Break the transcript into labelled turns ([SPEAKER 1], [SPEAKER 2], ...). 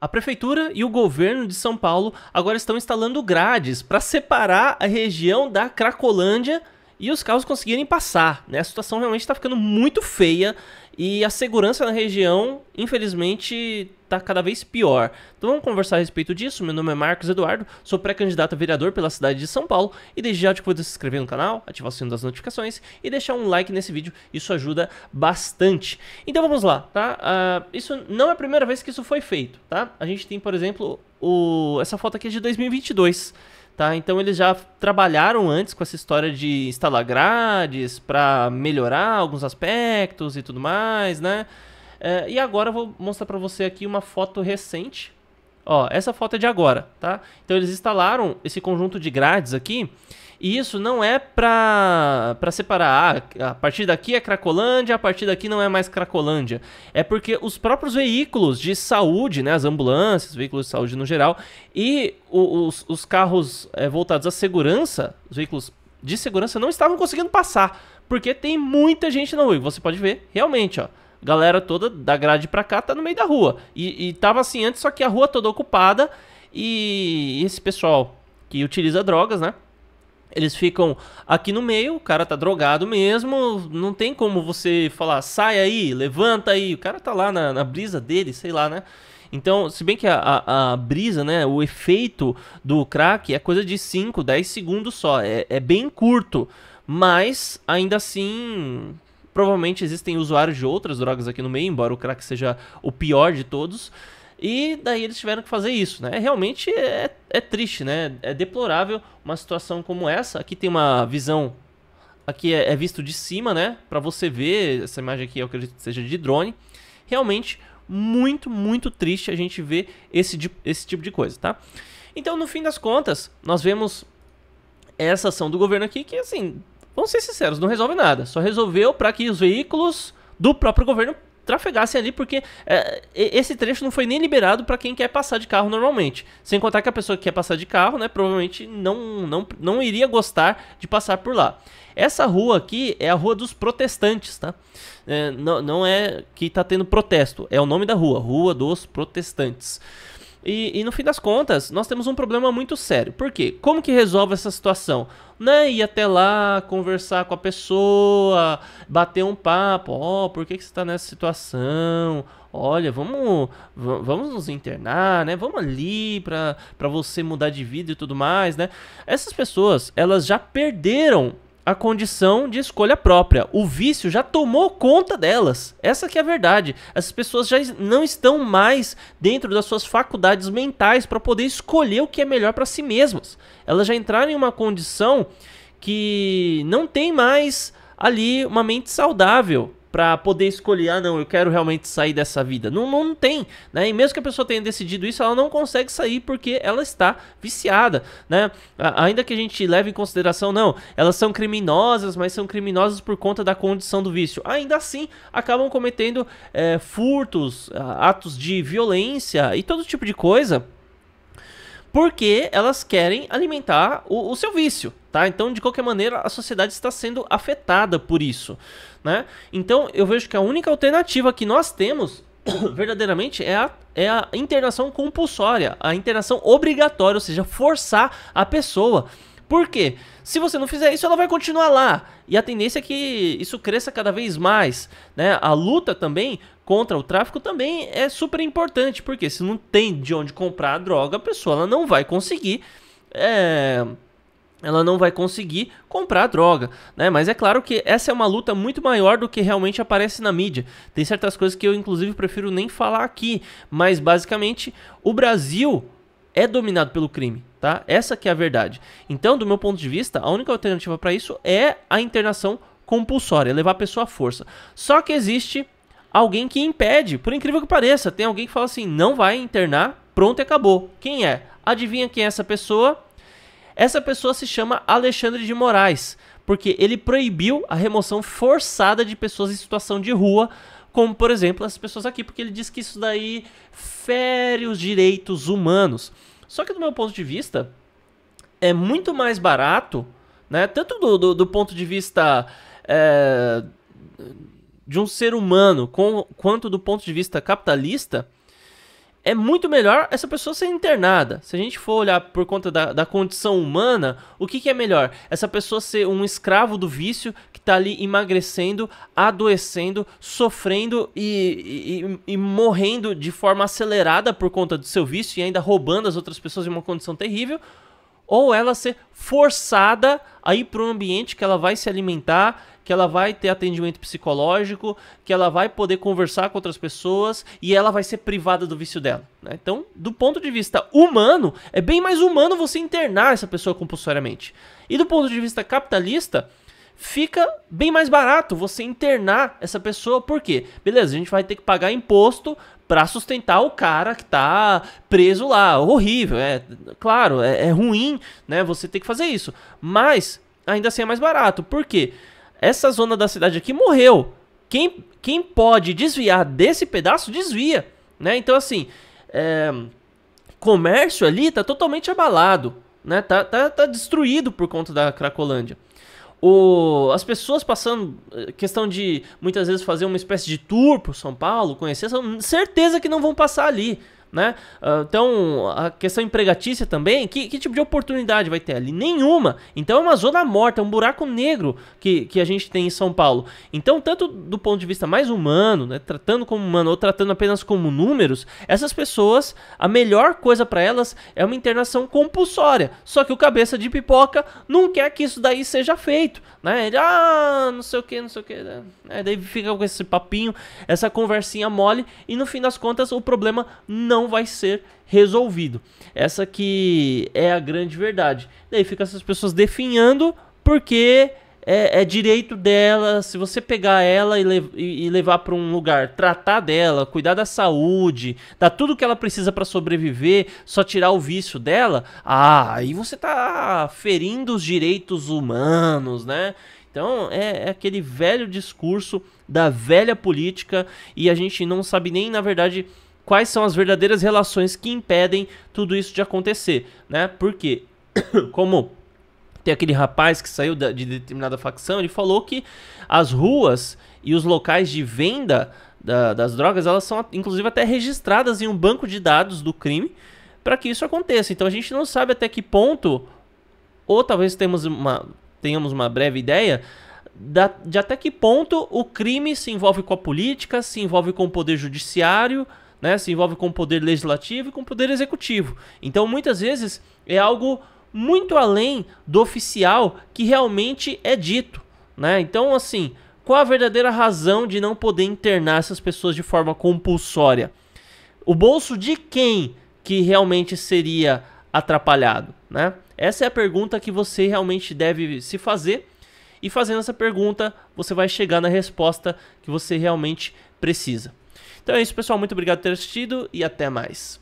[SPEAKER 1] A prefeitura e o governo de São Paulo agora estão instalando grades para separar a região da Cracolândia e os carros conseguirem passar. Né? A situação realmente está ficando muito feia e a segurança na região, infelizmente, está cada vez pior. Então vamos conversar a respeito disso. Meu nome é Marcos Eduardo, sou pré-candidato a vereador pela cidade de São Paulo e desde já te convido a se inscrever no canal, ativar o sino das notificações e deixar um like nesse vídeo, isso ajuda bastante. Então vamos lá, tá? Uh, isso não é a primeira vez que isso foi feito, tá? A gente tem, por exemplo, o... essa foto aqui é de 2022. Tá? Então eles já trabalharam antes com essa história de instalar grades para melhorar alguns aspectos e tudo mais, né? É, e agora eu vou mostrar para você aqui uma foto recente Ó, essa foto é de agora, tá? Então eles instalaram esse conjunto de grades aqui, e isso não é para separar, ah, a partir daqui é Cracolândia, a partir daqui não é mais Cracolândia. É porque os próprios veículos de saúde, né, as ambulâncias, veículos de saúde no geral, e os, os carros é, voltados à segurança, os veículos de segurança não estavam conseguindo passar, porque tem muita gente na rua. Você pode ver, realmente, ó galera toda da grade pra cá tá no meio da rua. E, e tava assim antes, só que a rua toda ocupada e esse pessoal que utiliza drogas, né? Eles ficam aqui no meio, o cara tá drogado mesmo, não tem como você falar, sai aí, levanta aí, o cara tá lá na, na brisa dele, sei lá, né? Então, se bem que a, a, a, brisa, né, o efeito do crack é coisa de 5, 10 segundos só, é, é bem curto, mas ainda assim Provavelmente existem usuários de outras drogas aqui no meio, embora o crack seja o pior de todos. E daí eles tiveram que fazer isso, né? Realmente é, é triste, né? É deplorável uma situação como essa. Aqui tem uma visão. Aqui é, é visto de cima, né? Para você ver. Essa imagem aqui eu acredito que seja de drone. Realmente, muito, muito triste a gente ver esse, esse tipo de coisa, tá? Então, no fim das contas, nós vemos essa ação do governo aqui que, assim, vamos ser sinceros, não resolve nada. Só resolveu para que os veículos do próprio governo trafegassem ali, porque é, esse trecho não foi nem liberado para quem quer passar de carro normalmente. Sem contar que a pessoa que quer passar de carro, né, provavelmente não, não, não iria gostar de passar por lá. Essa rua aqui é a Rua dos Protestantes, tá? É, não, não é que tá tendo protesto, é o nome da rua, Rua dos Protestantes. E, e, no fim das contas, nós temos um problema muito sério. Por quê? Como que resolve essa situação? né? ir até lá, conversar com a pessoa, bater um papo. Ó, oh, por que, que você está nessa situação? Olha, vamos, vamos nos internar, né? Vamos ali para você mudar de vida e tudo mais, né? Essas pessoas, elas já perderam a condição de escolha própria. O vício já tomou conta delas. Essa que é a verdade. As pessoas já não estão mais dentro das suas faculdades mentais para poder escolher o que é melhor para si mesmas. Elas já entraram em uma condição que não tem mais ali uma mente saudável para poder escolher, ah, não, eu quero realmente sair dessa vida. Não, não tem, né? E mesmo que a pessoa tenha decidido isso, ela não consegue sair porque ela está viciada, né? Ainda que a gente leve em consideração, não, elas são criminosas, mas são criminosas por conta da condição do vício. Ainda assim, acabam cometendo é, furtos, atos de violência e todo tipo de coisa porque elas querem alimentar o, o seu vício, Tá? Então, de qualquer maneira, a sociedade está sendo afetada por isso. Né? Então, eu vejo que a única alternativa que nós temos verdadeiramente é a, é a internação compulsória, a internação obrigatória, ou seja, forçar a pessoa. Por quê? Se você não fizer isso, ela vai continuar lá. E a tendência é que isso cresça cada vez mais. Né? A luta também contra o tráfico também é super importante, porque se não tem de onde comprar a droga, a pessoa ela não vai conseguir. É ela não vai conseguir comprar droga, né? Mas é claro que essa é uma luta muito maior do que realmente aparece na mídia. Tem certas coisas que eu inclusive prefiro nem falar aqui, mas basicamente o Brasil é dominado pelo crime, tá? Essa que é a verdade. Então, do meu ponto de vista, a única alternativa para isso é a internação compulsória, levar a pessoa à força. Só que existe alguém que impede, por incrível que pareça, tem alguém que fala assim: "Não vai internar, pronto e acabou". Quem é? Adivinha quem é essa pessoa? Essa pessoa se chama Alexandre de Moraes, porque ele proibiu a remoção forçada de pessoas em situação de rua, como por exemplo as pessoas aqui, porque ele diz que isso daí fere os direitos humanos. Só que do meu ponto de vista, é muito mais barato, né? Tanto do, do, do ponto de vista é, de um ser humano, com, quanto do ponto de vista capitalista, é muito melhor essa pessoa ser internada. Se a gente for olhar por conta da, da condição humana, o que, que, é melhor? Essa pessoa ser um escravo do vício que está ali emagrecendo, adoecendo, sofrendo e, e, e, morrendo de forma acelerada por conta do seu vício e ainda roubando as outras pessoas em uma condição terrível ou ela ser forçada a ir para um ambiente que ela vai se alimentar, que ela vai ter atendimento psicológico, que ela vai poder conversar com outras pessoas e ela vai ser privada do vício dela. Né? Então, do ponto de vista humano, é bem mais humano você internar essa pessoa compulsoriamente. E do ponto de vista capitalista, fica bem mais barato você internar essa pessoa, por quê? Beleza, a gente vai ter que pagar imposto para sustentar o cara que tá preso lá. Horrível, é claro, é, é, ruim, né? Você ter que fazer isso, mas ainda assim é mais barato. Por quê? Essa zona da cidade aqui morreu. Quem, quem pode desviar desse pedaço, desvia, né? Então, assim, é, comércio ali tá totalmente abalado, né? Tá, tá, tá destruído por conta da Cracolândia o, as pessoas passando, eh, questão de muitas vezes fazer uma espécie de tour por São Paulo, conhecer, certeza que não vão passar ali né? Ah, então, a questão empregatícia também, que, que tipo de oportunidade vai ter ali? Nenhuma. Então é uma zona morta, é um buraco negro que, que a gente tem em São Paulo. Então, tanto do ponto de vista mais humano, né, tratando como humano ou tratando apenas como números, essas pessoas, a melhor coisa para elas é uma internação compulsória. Só que o cabeça de pipoca não quer que isso daí seja feito, né? Ele, ah, não sei o que, não sei o que. Né? É, daí fica com esse papinho, essa conversinha mole, e no fim das contas o problema não não vai ser resolvido. Essa que é a grande verdade. Daí fica essas pessoas definhando porque é, é direito dela. Se você pegar ela e, e levar para um lugar, tratar dela, cuidar da saúde, dar tudo que ela precisa para sobreviver, só tirar o vício dela, ah, aí você tá ferindo os direitos humanos, né? Então é, é, aquele velho discurso da velha política e a gente não sabe nem, na verdade, quais são as verdadeiras relações que impedem tudo isso de acontecer, né? Porque, como tem aquele rapaz que saiu de determinada facção, ele falou que as ruas e os locais de venda da, das drogas, elas são inclusive até registradas em um banco de dados do crime para que isso aconteça. Então a gente não sabe até que ponto, ou talvez temos uma, tenhamos uma breve ideia, da, de até que ponto o crime se envolve com a política, se envolve com o poder judiciário, né? Se envolve com o poder legislativo e com o poder executivo. Então, muitas vezes é algo muito além do oficial que realmente é dito, né? Então, assim, qual a verdadeira razão de não poder internar essas pessoas de forma compulsória? O bolso de quem que realmente seria atrapalhado, né? Essa é a pergunta que você realmente deve se fazer. E fazendo essa pergunta, você vai chegar na resposta que você realmente precisa. Então é isso, pessoal. Muito obrigado por ter assistido e até mais.